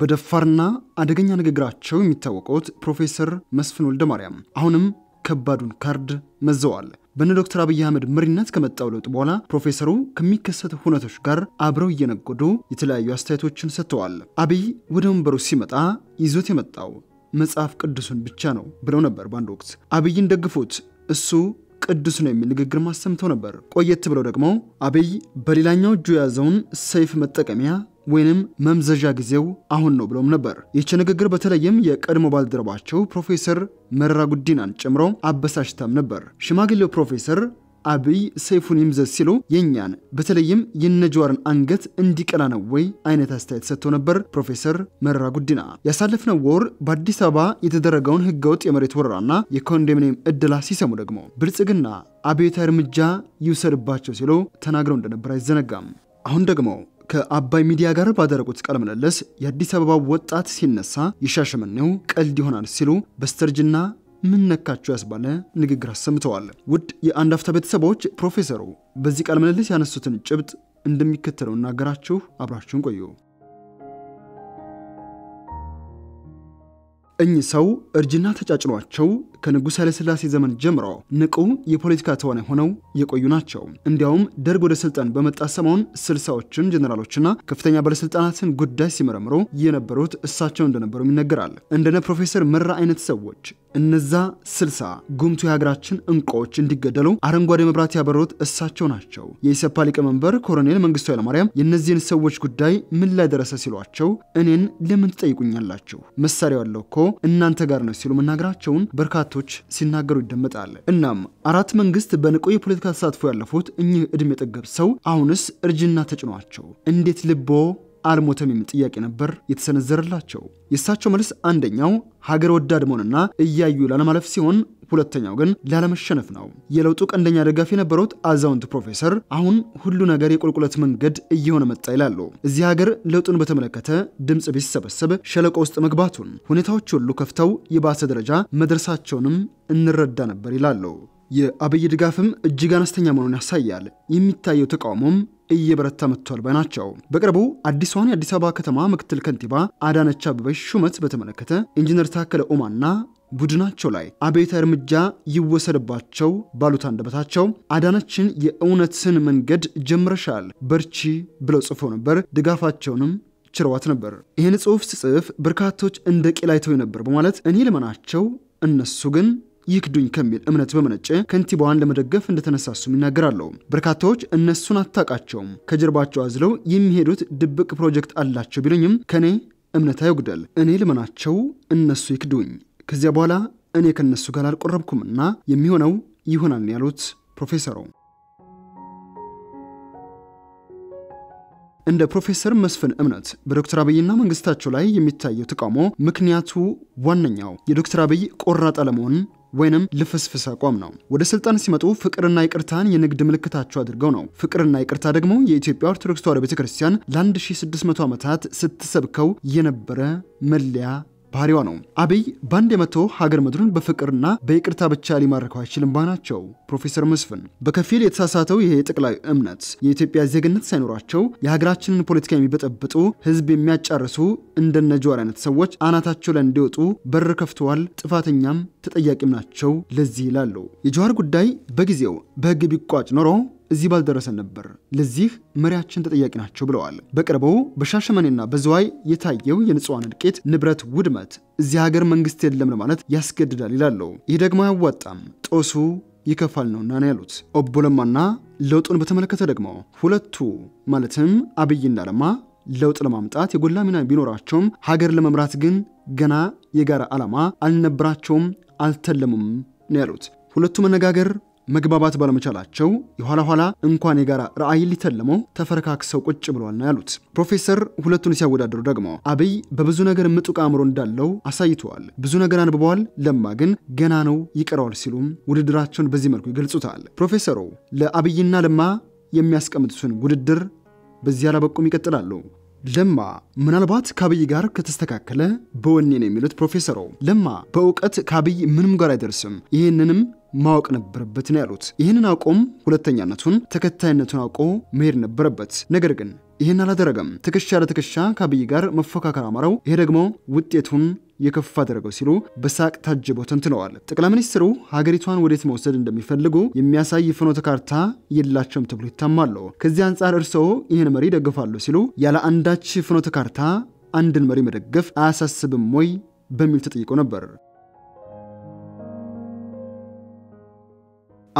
በደፋርና አደገኛ ንግግራቸው የሚታወቁት ፕሮፌሰር መስፍን ወልደ ማርያም አሁንም ከባዱን ካርድ መዘዋል። በነ ዶክተር አብይ አህመድ መሪነት ከመጣው ለውጥ በኋላ ፕሮፌሰሩ ከሚከሰቱ ሁነቶች ጋር አብረው እየነጎዱ የተለያዩ አስተያየቶችን ሰጥተዋል። አብይ ወደ ወንበሩ ሲመጣ ይዞት የመጣው መጽሐፍ ቅዱሱን ብቻ ነው ብለው ነበር። በአንድ ወቅት አብይን ደግፉት፣ እሱ ቅዱስ ነው የሚል ንግግር ማሰምተው ነበር። ቆየት ብለው ደግሞ አብይ በሌላኛው እጁ የያዘውን ሰይፍ መጠቀሚያ ወይንም መምዘዣ ጊዜው አሁን ነው ብለውም ነበር። ይህች ንግግር በተለይም የቀድሞ ባልደረባቸው ፕሮፌሰር መረራ ጉዲናን ጨምሮ አበሳሽታም ነበር። ሽማግሌው ፕሮፌሰር አብይ ሰይፉን ይምዘዝ ሲሉ የእኛን በተለይም የነጀዋርን አንገት እንዲቀላ ነው ወይ አይነት አስተያየት ሰጥቶ ነበር። ፕሮፌሰር መረራ ጉዲና ያሳለፍነው ወር በአዲስ አበባ የተደረገውን ህገወጥ የመሬት ወረራና የኮንዶሚኒየም እድላ ሲሰሙ ደግሞ ብልጽግና አብዮታዊ እርምጃ ይውሰድባቸው ሲሉ ተናግረው እንደነበር አይዘነጋም። አሁን ደግሞ ከአባይ ሚዲያ ጋር ባደረጉት ቃለ ምልልስ የአዲስ አበባ ወጣት ሲነሳ የሻሸመኔው ቀልድ ይሆናል ሲሉ በስተርጅና ምን ነካቸው ያስባለ ንግግር አሰምተዋል። ውድ የአንድ አፍታ ቤተሰቦች ፕሮፌሰሩ በዚህ ቃለ ምልልስ ያነሱትን ጭብጥ እንደሚከተለው እናገራችሁ፣ አብራችሁን ቆዩ። እኚህ ሰው እርጅና ተጫጭኗቸው ከንጉሥ ኃይለሥላሴ ዘመን ጀምሮ ንቁ የፖለቲካ ተዋናይ ሆነው የቆዩ ናቸው። እንዲያውም ደርግ ወደ ስልጣን በመጣ ሰሞን ስልሳዎችን ጀኔራሎችና ከፍተኛ ባለስልጣናትን ጉዳይ ሲመረምሩ የነበሩት እሳቸው እንደነበሩም ይነገራል። እንደነ ፕሮፌሰር መራ አይነት ሰዎች እነዛ ስልሳ ጉምቱ የሀገራችን እንቆዎች እንዲገደሉ አረንጓዴ መብራት ያበሩት እሳቸው ናቸው። የኢሰፓ ሊቀመንበር ኮሎኔል መንግስቱ ኃይለማርያም የእነዚህን ሰዎች ጉዳይ ምን ላይ ደረሰ ሲሏቸው እኔን ለምን ትጠይቁኛላችሁ? መሳሪያው ያለው እኮ እናንተ ጋር ነው ሲሉ መናገራቸውን በርካታ በርካቶች ሲናገሩ ይደመጣል። እናም አራት መንግስት በንቁ የፖለቲካ ተሳትፎ ያለፉት እኚህ እድሜ ጠገብ ሰው አሁንስ እርጅና ተጭኗቸው እንዴት ልቦ አልሞተም የሚል ጥያቄ ነበር የተሰነዘረላቸው። የእሳቸው መልስ አንደኛው ሀገር ወዳድ መሆንና እያዩ ላለማለፍ ሲሆን ሁለተኛው ግን ላለመሸነፍ ነው። የለውጡ ቀንደኛ ደጋፊ የነበሩት አዛውንት ፕሮፌሰር አሁን ሁሉ ነገር የቁልቁለት መንገድ እየሆነ መጣ ይላሉ። እዚህ ሀገር ለውጡን በተመለከተ ድምፅ ቢሰበሰብ ሸለቆ ውስጥ መግባቱን ሁኔታዎች ሁሉ ከፍተው የባሰ ደረጃ መድረሳቸውንም እንረዳ ነበር ይላሉ። የአብይ ድጋፍም እጅግ አነስተኛ መሆኑን ያሳያል። የሚታየው ተቃውሞም እየበረታ መጥቷል ባይ ናቸው። በቅርቡ አዲሷን የአዲስ አበባ ከተማ ምክትል ከንቲባ አዳነች አበበች ሹመት በተመለከተ ኢንጂነር ታከለ ኡማና ቡድናቸው ላይ አቤት እርምጃ ይወሰድባቸው ባሉት አንደበታቸው አዳነችን የእውነትን መንገድ ጀምረሻል በርቺ ብለው ጽፎ ነበር። ድጋፋቸውንም ችረዋት ነበር። ይህን ጽሑፍ ስጽፍ በርካቶች እንደ ቂል አይተው ነበር በማለት እኔ ልመናቸው እነሱ ግን ይክዱኝ ከሚል እምነት በመነጨ ከንቲባዋን ለመደገፍ እንደተነሳሱም ይናገራሉ። በርካታዎች እነሱን አታውቃቸውም፣ ከጀርባቸው አዝለው የሚሄዱት ድብቅ ፕሮጀክት አላቸው ቢሉኝም ከእኔ እምነት አይወግደል። እኔ ልመናቸው፣ እነሱ ይክዱኝ። ከዚያ በኋላ እኔ ከነሱ ጋር አልቆረብኩምና የሚሆነው ይሆናል ያሉት ፕሮፌሰሩ እንደ ፕሮፌሰር መስፍን እምነት በዶክተር አብይና መንግስታቸው ላይ የሚታየው ተቃውሞ ምክንያቱ ዋነኛው የዶክተር አብይ ቆራጥ አለመሆን ወይንም ልፍስፍስ አቋም ነው። ወደ ስልጣን ሲመጡ ፍቅርና ይቅርታን የንግድ ምልክታቸው አድርገው ነው። ፍቅርና ይቅርታ ደግሞ የኢትዮጵያ ኦርቶዶክስ ተዋሕዶ ቤተክርስቲያን ለ1600 ዓመታት ስትሰብከው የነበረ መለያ ባህሪዋ ነው። አብይ በአንድ የመቶ ሀገር ምድሩን በፍቅርና በይቅርታ ብቻ ሊማርከው አይችልም ባናቸው። ናቸው ፕሮፌሰር መስፍን። በከፊል የተሳሳተው ይሄ ጠቅላይ እምነት የኢትዮጵያ ዜግነት ሳይኖራቸው የሀገራችንን ፖለቲካ የሚበጠብጡ ህዝብ የሚያጫርሱ እንደነ ጃዋር አይነት ሰዎች አናታቸው ላይ እንዲወጡ በር ከፍተዋል። ጥፋተኛም ተጠያቂም ናቸው ለዚህ ይላሉ። የጀዋር ጉዳይ በጊዜው በህግ ቢቋጭ ኖሮ እዚህ ባልደረሰን ነበር። ለዚህ መሪያችን ተጠያቂ ናቸው ብለዋል። በቅርቡ በሻሸመኔና በዝዋይ የታየው የንጹሐን እልቂት፣ ንብረት ውድመት እዚህ ሀገር መንግስት የለም ለማለት ያስገድዳል ይላለው። ይህ ደግሞ አያዋጣም፣ ጦሱ ይከፋል ነውና ነው ያሉት። ኦቦ ለማና ለውጡን በተመለከተ ደግሞ ሁለቱ ማለትም አብይና ለማ ለውጥ ለማምጣት የጎላ ሚና ቢኖራቸውም ሀገር ለመምራት ግን ገና የጋራ ዓላማ አልነበራቸውም፣ አልተለሙም ነው ያሉት። ሁለቱ መነጋገር መግባባት ባለመቻላቸው የኋላ ኋላ እንኳን የጋራ ራዕይ ሊተልመው ተፈረካክሰው ቁጭ ብለዋል ነው ያሉት ፕሮፌሰር። ሁለቱን ሲያወዳደሩ ደግሞ አብይ በብዙ ነገር ምጡቅ አእምሮ እንዳለው አሳይተዋል። ብዙ ነገር አንብበዋል። ለማ ግን ገና ነው ይቀረዋል ሲሉም ውድድራቸውን በዚህ መልኩ ይገልጹታል። ፕሮፌሰሩ ለአብይና ለማ የሚያስቀምጡትን ውድድር በዚህ አላበቁም ይቀጥላሉ። ለማ ምናልባት ከአብይ ጋር ከተስተካከለ በወኔ ነው የሚሉት ፕሮፌሰሩ። ለማ በእውቀት ከአብይ ምንም ጋር አይደርስም። ይህንንም ማወቅ ነበረበት ነው ያሉት። ይህንን አውቆም ሁለተኛነቱን፣ ተከታይነቱን አውቆ መሄድ ነበረበት። ነገር ግን ይህን አላደረገም። ትከሻ ለትከሻ ከአብይ ጋር መፎካከር አማረው። ይሄ ደግሞ ውጤቱን የከፋ አደረገው ሲሉ በሳቅ ታጅበው ተንትነዋል። ጠቅላይ ሚኒስትሩ ሀገሪቷን ወዴት መውሰድ እንደሚፈልጉ የሚያሳይ ፍኖተ ካርታ የላቸውም ተብሎ ይታማሉ። ከዚህ አንጻር እርስዎ ይህን መሪ ደግፋሉ ሲሉ ያለ አንዳች ፍኖተ ካርታ አንድን መሪ መደገፍ አያሳስብም ወይ በሚል ተጠይቆ ነበር።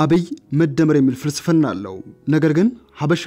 አብይ መደመር የሚል ፍልስፍና አለው። ነገር ግን ሀበሻ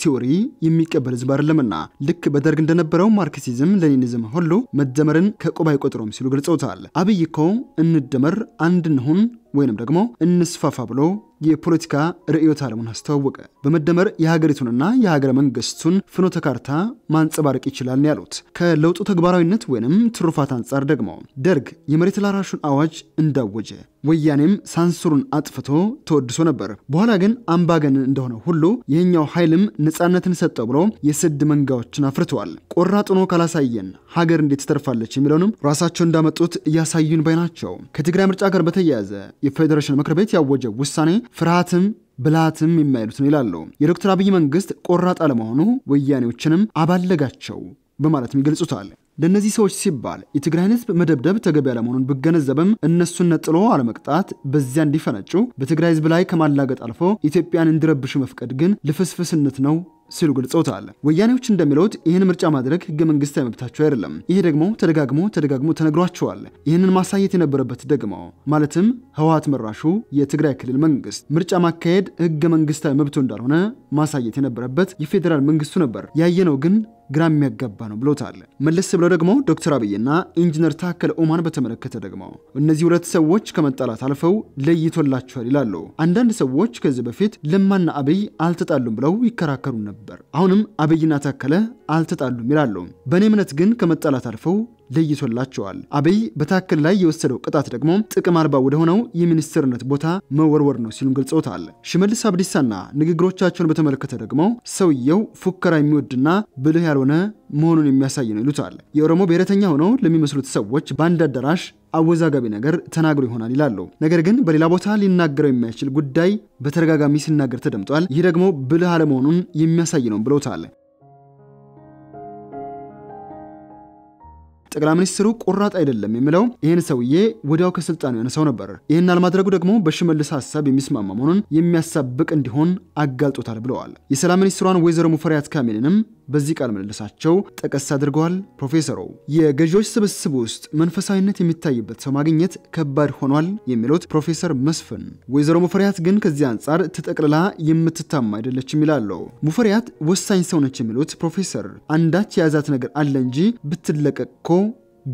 ቲዎሪ የሚቀበል ህዝብ አይደለምና ልክ በደርግ እንደነበረው ማርክሲዝም ሌኒኒዝም ሁሉ መደመርን ከቁብ አይቆጥሩም ሲሉ ገልጸውታል። አብይ እኮ እንደመር፣ አንድ እንሁን ወይንም ደግሞ እንስፋፋ ብሎ የፖለቲካ ርዕዮተ ዓለሙን አስተዋወቀ። በመደመር የሀገሪቱንና የሀገረ መንግስቱን ፍኖተ ካርታ ማንጸባረቅ ይችላል ያሉት ከለውጡ ተግባራዊነት ወይንም ትሩፋት አንጻር ደግሞ ደርግ የመሬት ላራሹን አዋጅ እንዳወጀ ወያኔም ሳንሱሩን አጥፍቶ ተወድሶ ነበር። በኋላ ግን አምባገን እንደሆነ ሁሉ ይህኛው ኃይልም ነፃነትን ሰጠው ብሎ የስድ መንጋዎችን አፍርተዋል። ቆራጥኖ ካላሳየን ሀገር እንዴት ተርፋለች የሚለውንም ራሳቸው እንዳመጡት እያሳዩን ባይ ናቸው። ከትግራይ ምርጫ ጋር በተያያዘ የፌዴሬሽን ምክር ቤት ያወጀ ውሳኔ ፍርሃትም ብልሃትም የማይሉት ነው ይላሉ። የዶክተር አብይ መንግስት ቆራጥ አለመሆኑ ወያኔዎችንም አባለጋቸው በማለትም ይገልጹታል። ለእነዚህ ሰዎች ሲባል የትግራይን ህዝብ መደብደብ ተገቢ አለመሆኑን ብገነዘብም እነሱን ነጥሎ አለመቅጣት፣ በዚያ እንዲፈነጩ በትግራይ ህዝብ ላይ ከማላገጥ አልፎ ኢትዮጵያን እንዲረብሽ መፍቀድ ግን ልፍስፍስነት ነው ሲሉ ገልጸውታል። ወያኔዎች እንደሚሉት ይህን ምርጫ ማድረግ ህገ መንግስታዊ መብታቸው አይደለም። ይሄ ደግሞ ተደጋግሞ ተደጋግሞ ተነግሯቸዋል። ይህንን ማሳየት የነበረበት ደግሞ ማለትም ህወሀት መራሹ የትግራይ ክልል መንግስት ምርጫ ማካሄድ ህገ መንግስታዊ መብቱ እንዳልሆነ ማሳየት የነበረበት የፌዴራል መንግስቱ ነበር። ያየነው ግን ግራ የሚያጋባ ነው ብሎታል። መለስ ብለው ደግሞ ዶክተር አብይና ኢንጂነር ታከለ ኡማን በተመለከተ ደግሞ እነዚህ ሁለት ሰዎች ከመጣላት አልፈው ለይቶላቸዋል ይላሉ። አንዳንድ ሰዎች ከዚህ በፊት ለማና አብይ አልተጣሉም ብለው ይከራከሩ ነበር። አሁንም አብይና ታከለ አልተጣሉም ይላሉ። በእኔ እምነት ግን ከመጣላት አልፈው ለይቶላቸዋል። አብይ በታከል ላይ የወሰደው ቅጣት ደግሞ ጥቅም አልባ ሆነው የሚኒስትርነት ቦታ መወርወር ነው ሲሉም ገልጸውታል። ሽመልስ አብዲሳና ንግግሮቻቸውን በተመለከተ ደግሞ ሰውየው ፉከራ የሚወድና ብልህ ያልሆነ መሆኑን የሚያሳይ ነው ይሉታል። የኦሮሞ ብሔረተኛ ሆነው ለሚመስሉት ሰዎች በአንድ አዳራሽ አወዛጋቢ ነገር ተናግሮ ይሆናል ይላሉ። ነገር ግን በሌላ ቦታ ሊናገረው የማይችል ጉዳይ በተደጋጋሚ ሲናገር ተደምጧል። ይህ ደግሞ ብልህ አለመሆኑን የሚያሳይ ነው ብለውታል። ጠቅላይ ሚኒስትሩ ቆራጥ አይደለም የሚለው ይህን ሰውዬ ወዲያው ከስልጣኑ ያነሳው ነበር። ይህን አለማድረጉ ደግሞ በሽመልስ ሀሳብ የሚስማማ መሆኑን የሚያሳብቅ እንዲሆን አጋልጦታል ብለዋል። የሰላም ሚኒስትሯን ወይዘሮ ሙፈሪያት ካሚልንም በዚህ ቃል ምልልሳቸው ጠቀስ አድርገዋል። ፕሮፌሰሩ የገዢዎች ስብስብ ውስጥ መንፈሳዊነት የሚታይበት ሰው ማግኘት ከባድ ሆኗል የሚሉት ፕሮፌሰር መስፍን፣ ወይዘሮ ሙፈሪያት ግን ከዚህ አንጻር ተጠቅልላ የምትታማ አይደለችም ይላሉ። ሙፈሪያት ወሳኝ ሰው ነች የሚሉት ፕሮፌሰር አንዳች የያዛት ነገር አለ እንጂ ብትለቀቅ እኮ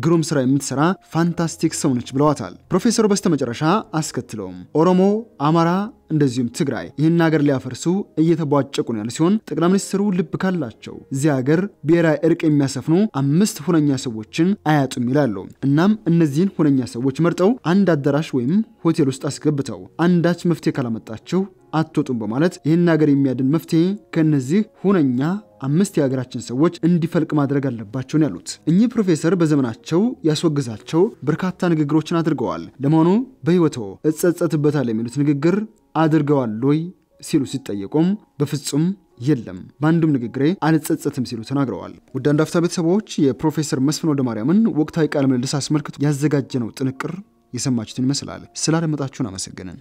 ግሩም ስራ የምትሰራ ፋንታስቲክ ሰው ነች ብለዋታል። ፕሮፌሰሩ በስተመጨረሻ አስከትለውም ኦሮሞ፣ አማራ፣ እንደዚሁም ትግራይ ይህን ሀገር ሊያፈርሱ እየተቧጨቁ ነው ያለ ሲሆን ጠቅላይ ሚኒስትሩ ልብ ካላቸው እዚህ ሀገር ብሔራዊ እርቅ የሚያሰፍኑ አምስት ሁነኛ ሰዎችን አያጡም ይላሉ። እናም እነዚህን ሁነኛ ሰዎች መርጠው አንድ አዳራሽ ወይም ሆቴል ውስጥ አስገብተው አንዳች መፍትሄ ካላመጣችሁ አትወጡም በማለት ይህን ሀገር የሚያድን መፍትሄ ከእነዚህ ሁነኛ አምስት የሀገራችን ሰዎች እንዲፈልቅ ማድረግ አለባቸውን ያሉት እኚህ ፕሮፌሰር በዘመናቸው ያስወግዛቸው በርካታ ንግግሮችን አድርገዋል። ለመሆኑ በህይወቶ እጸጸትበታል የሚሉት ንግግር አድርገዋል ወይ ሲሉ ሲጠየቁም በፍጹም የለም በአንዱም ንግግሬ አልጸጸትም ሲሉ ተናግረዋል። ውድ አንድ አፍታ ቤተሰቦች የፕሮፌሰር መስፍን ማርያምን ወቅታዊ ቃለ ምልልስ አስመልክቶ ያዘጋጀነው ጥንቅር የሰማችሁትን ይመስላል። ስላደመጣችሁን አመሰግንን።